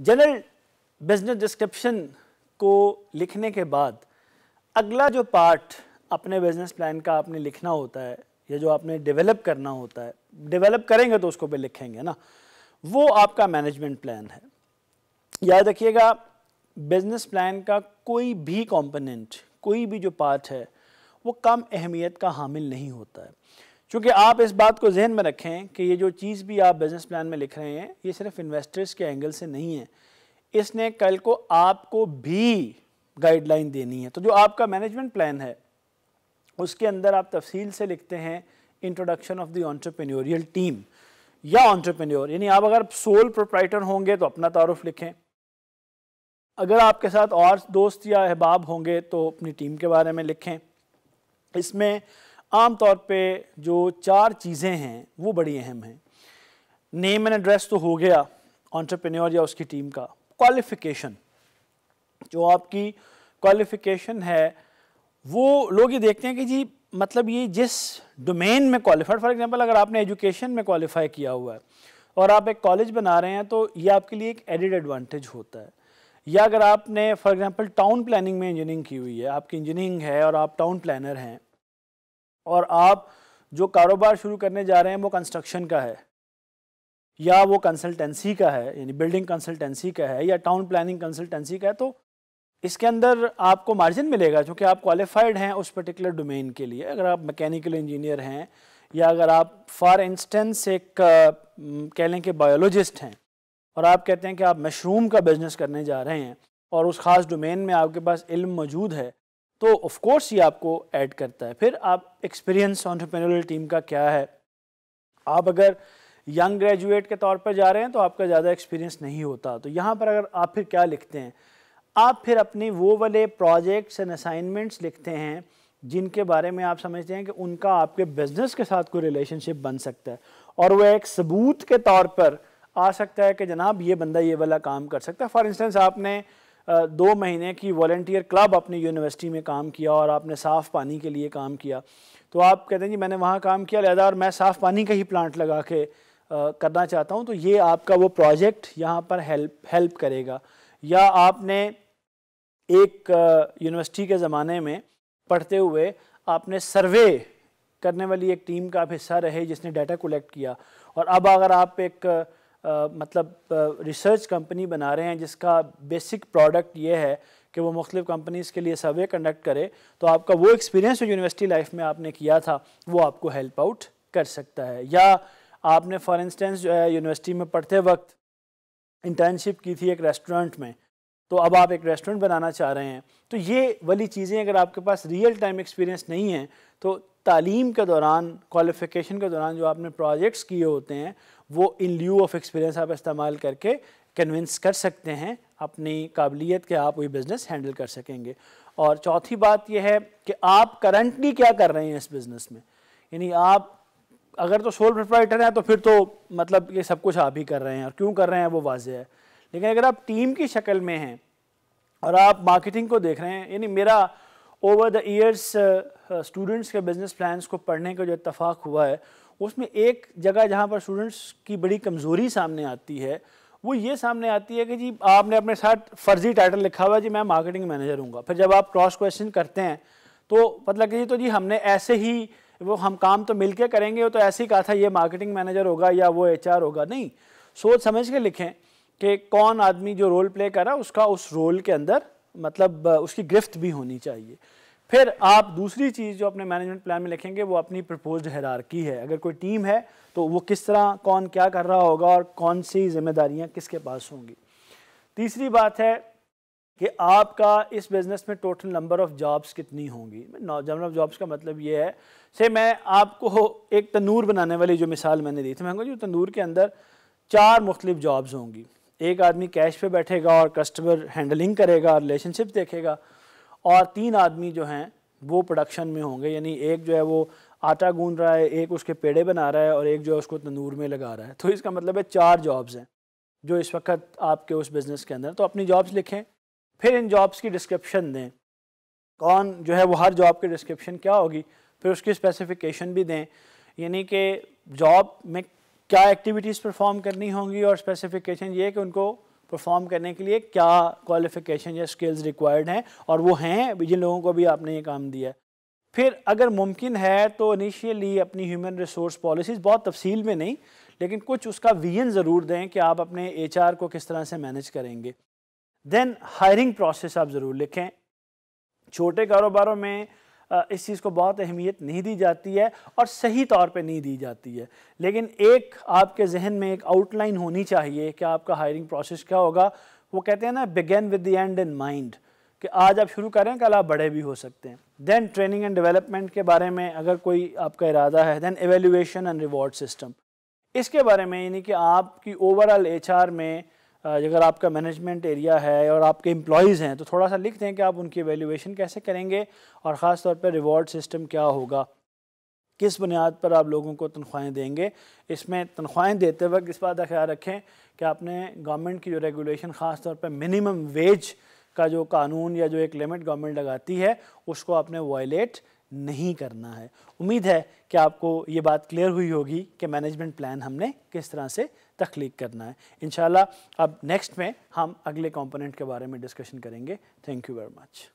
general business description को लिखने के बाद अगला जो पार्ट अपने बिजनेस प्लान का आपने लिखना होता है या जो आपने डेवलप करना होता है डेवलप करेंगे तो उसको भी लिखेंगे ना वो आपका मैनेजमेंट प्लान है याद रखिएगा बिजनेस प्लान का कोई भी कंपोनेंट कोई भी जो पार्ट है वो कम अहमियत का हामिल नहीं होता है चूँकि आप इस बात को जहन में रखें कि ये जो चीज़ भी आप बिज़नेस प्लान में लिख रहे हैं ये सिर्फ इन्वेस्टर्स के एंगल से नहीं है इसने कल को आपको भी गाइडलाइन देनी है तो जो आपका मैनेजमेंट प्लान है उसके अंदर आप तफसील से लिखते हैं introduction of the entrepreneurial team या ऑन्टरप्रेन्योर यानी आप अगर सोल प्रोप्राइटर होंगे तो अपना तारफ़ लिखें अगर आपके साथ और दोस्त या अहबाब होंगे तो अपनी टीम के बारे में लिखें इसमें आम तौर पे जो चार चीज़ें हैं वो बड़ी अहम हैं नेम एंड एड्रेस तो हो गया ऑन्टरप्रेन्योर या उसकी टीम का क्वालिफिकेशन जो आपकी क्वालिफिकेशन है वो लोग ये देखते हैं कि जी मतलब ये जिस डोमेन में क्वालिफाइड फॉर एग्जांपल अगर आपने एजुकेशन में क्वालिफाई किया हुआ है और आप एक कॉलेज बना रहे हैं तो ये आपके लिए एक एडिड एडवांटेज होता है या अगर आपने फॉर एग्जांपल टाउन प्लानिंग में इंजीनियरिंग की हुई है आपकी इंजीनियरिंग है और आप टाउन प्लानर हैं और आप जो कारोबार शुरू करने जा रहे हैं वो कंस्ट्रक्शन का है या वो कंसल्टेंसी का है यानी बिल्डिंग कंसल्टेंसी का है या टाउन प्लानिंग कंसल्टेंसी का है तो इसके अंदर आपको मार्जिन मिलेगा क्योंकि आप क्वालिफाइड हैं उस पर्टिकुलर डोमेन के लिए अगर आप मैकेनिकल इंजीनियर हैं या अगर आप फॉर इंस्टेंस एक कह लें कि बायोलॉजिस्ट हैं और आप कहते हैं कि आप मशरूम का बिज़नेस करने जा रहे हैं और उस ख़ास डोमेन में आपके पास इल्म मौजूद है तो ऑफ कोर्स ये आपको ऐड करता है फिर आप एक्सपीरियंस ऑन्टरप्रेन्योरल टीम का क्या है आप अगर यंग ग्रेजुएट के तौर पर जा रहे हैं तो आपका ज़्यादा एक्सपीरियंस नहीं होता तो यहाँ पर अगर आप फिर क्या लिखते हैं आप फिर अपने वो वाले प्रोजेक्ट्स एंड असाइनमेंट्स लिखते हैं जिनके बारे में आप समझते हैं कि उनका आपके बिजनेस के साथ कोई रिलेशनशिप बन सकता है और वह एक सबूत के तौर पर आ सकता है कि जनाब ये बंदा ये वाला काम कर सकता है फॉर इंस्टेंस आपने दो महीने की वॉल्टियर क्लब अपनी यूनिवर्सिटी में काम किया और आपने साफ़ पानी के लिए काम किया तो आप कहते हैं जी मैंने वहाँ काम किया लिहाजा और मैं साफ़ पानी का ही प्लांट लगा के करना चाहता हूँ तो ये आपका वो प्रोजेक्ट यहाँ पर हेल्प हेल्प करेगा या आपने एक यूनिवर्सिटी के ज़माने में पढ़ते हुए आपने सर्वे करने वाली एक टीम का आप हिस्सा रहे जिसने डाटा कलेक्ट किया और अब अगर आप एक आ, मतलब रिसर्च कंपनी बना रहे हैं जिसका बेसिक प्रोडक्ट ये है कि वो मुख्तलिफ़ कंपनीज़ के लिए सर्वे कंडक्ट करे तो आपका वो एक्सपीरियंस जो यूनिवर्सिटी लाइफ में आपने किया था वो आपको हेल्प आउट कर सकता है या आपने फॉर इंस्टेंस जो है यूनिवर्सिटी में पढ़ते वक्त इंटर्नशिप की थी एक रेस्टोरेंट में तो अब आप एक रेस्टोरेंट बनाना चाह रहे हैं तो ये वाली चीज़ें अगर आपके पास रियल टाइम एक्सपीरियंस नहीं है तो तालीम के दौरान क्वालिफिकेशन के दौरान जो आपने प्रोजेक्ट्स किए होते हैं वो इन ल्यू ऑफ एक्सपीरियंस आप इस्तेमाल करके कन्विंस कर सकते हैं अपनी काबिलियत के आप वही बिज़नेस हैंडल कर सकेंगे और चौथी बात यह है कि आप करंटली क्या कर रहे हैं इस बिज़नेस में यानी आप अगर तो सोल प्रोप्राइटर हैं तो फिर तो मतलब ये सब कुछ आप ही कर रहे हैं और क्यों कर रहे हैं वो वाजह है लेकिन अगर आप टीम की शक्ल में हैं और आप मार्केटिंग को देख रहे हैं यानी मेरा ओवर द ईयर्स स्टूडेंट्स के बिज़नेस प्लान्स को पढ़ने का जो इतफाक़ हुआ है उसमें एक जगह जहाँ पर स्टूडेंट्स की बड़ी कमज़ोरी सामने आती है वो ये सामने आती है कि जी आपने अपने साथ फर्जी टाइटल लिखा हुआ है जी मैं मार्केटिंग मैनेजर हूँ फिर जब आप क्रॉस क्वेश्चन करते हैं तो मतलब कि जी तो जी हमने ऐसे ही वो हम काम तो के करेंगे वो तो ऐसे ही कहा था ये मार्केटिंग मैनेजर होगा या वो एच होगा नहीं सोच समझ के लिखें कि कौन आदमी जो रोल प्ले करा उसका उस रोल के अंदर मतलब उसकी गिरफ्त भी होनी चाहिए फिर आप दूसरी चीज़ जो अपने मैनेजमेंट प्लान में लिखेंगे वो अपनी प्रपोज हैरारकी है अगर कोई टीम है तो वो किस तरह कौन क्या कर रहा होगा और कौन सी जिम्मेदारियाँ किसके पास होंगी तीसरी बात है कि आपका इस बिज़नेस में टोटल नंबर ऑफ़ जॉब्स कितनी होंगी नंबर ऑफ़ जॉब्स का मतलब ये है से मैं आपको एक तंदूर बनाने वाली जो मिसाल मैंने दी थी मैं कहूँगा जो तंदूर के अंदर चार मुख्तलिफ जॉब्स होंगी एक आदमी कैश पे बैठेगा और कस्टमर हैंडलिंग करेगा रिलेशनशिप देखेगा और तीन आदमी जो हैं वो प्रोडक्शन में होंगे यानी एक जो है वो आटा गूंद रहा है एक उसके पेड़े बना रहा है और एक जो है उसको तंदूर में लगा रहा है तो इसका मतलब है चार जॉब्स हैं जो इस वक्त आपके उस बिज़नेस के अंदर तो अपनी जॉब्स लिखें फिर इन जॉब्स की डिस्क्रिप्शन दें कौन जो है वो हर जॉब की डिस्क्रिप्शन क्या होगी फिर उसकी स्पेसिफिकेशन भी दें यानी कि जॉब में क्या एक्टिविटीज़ परफॉर्म करनी होंगी और स्पेसिफिकेशन ये कि उनको परफॉर्म करने के लिए क्या क्वालिफिकेशन या स्किल्स रिक्वायर्ड हैं और वो हैं जिन लोगों को भी आपने ये काम दिया है फिर अगर मुमकिन है तो इनिशियली अपनी ह्यूमन रिसोर्स पॉलिसीज़ बहुत तफसील में नहीं लेकिन कुछ उसका विजन ज़रूर दें कि आप अपने एच को किस तरह से मैनेज करेंगे देन हायरिंग प्रोसेस आप ज़रूर लिखें छोटे कारोबारों में इस चीज़ को बहुत अहमियत नहीं दी जाती है और सही तौर पे नहीं दी जाती है लेकिन एक आपके जहन में एक आउटलाइन होनी चाहिए कि आपका हायरिंग प्रोसेस क्या होगा वो कहते हैं ना begin with the end in mind कि आज आप शुरू करें कल आप बड़े भी हो सकते हैं दैन ट्रेनिंग एंड डेवलपमेंट के बारे में अगर कोई आपका इरादा है then evaluation and reward system इसके बारे में यानी कि आपकी ओवरऑल एच में अगर आपका मैनेजमेंट एरिया है और आपके इम्प्लॉज़ हैं तो थोड़ा सा लिख दें कि आप उनकी एवेल्यूशन कैसे करेंगे और ख़ास तौर पर रिवॉर्ड सिस्टम क्या होगा किस बुनियाद पर आप लोगों को तनख्वाहें देंगे इसमें तनख्वाहें देते वक्त इस बात का ख्याल रखें कि आपने गवर्नमेंट की जो रेगुलेशन ख़ास तौर पर मिनिमम वेज का जो कानून या जो एक लिमिट गवर्नमेंट लगाती है उसको आपने वायलेट नहीं करना है उम्मीद है कि आपको ये बात क्लियर हुई होगी कि मैनेजमेंट प्लान हमने किस तरह से तख्लीक करना है इन अब नेक्स्ट में हम अगले कॉम्पोनेंट के बारे में डिस्कशन करेंगे थैंक यू वेरी मच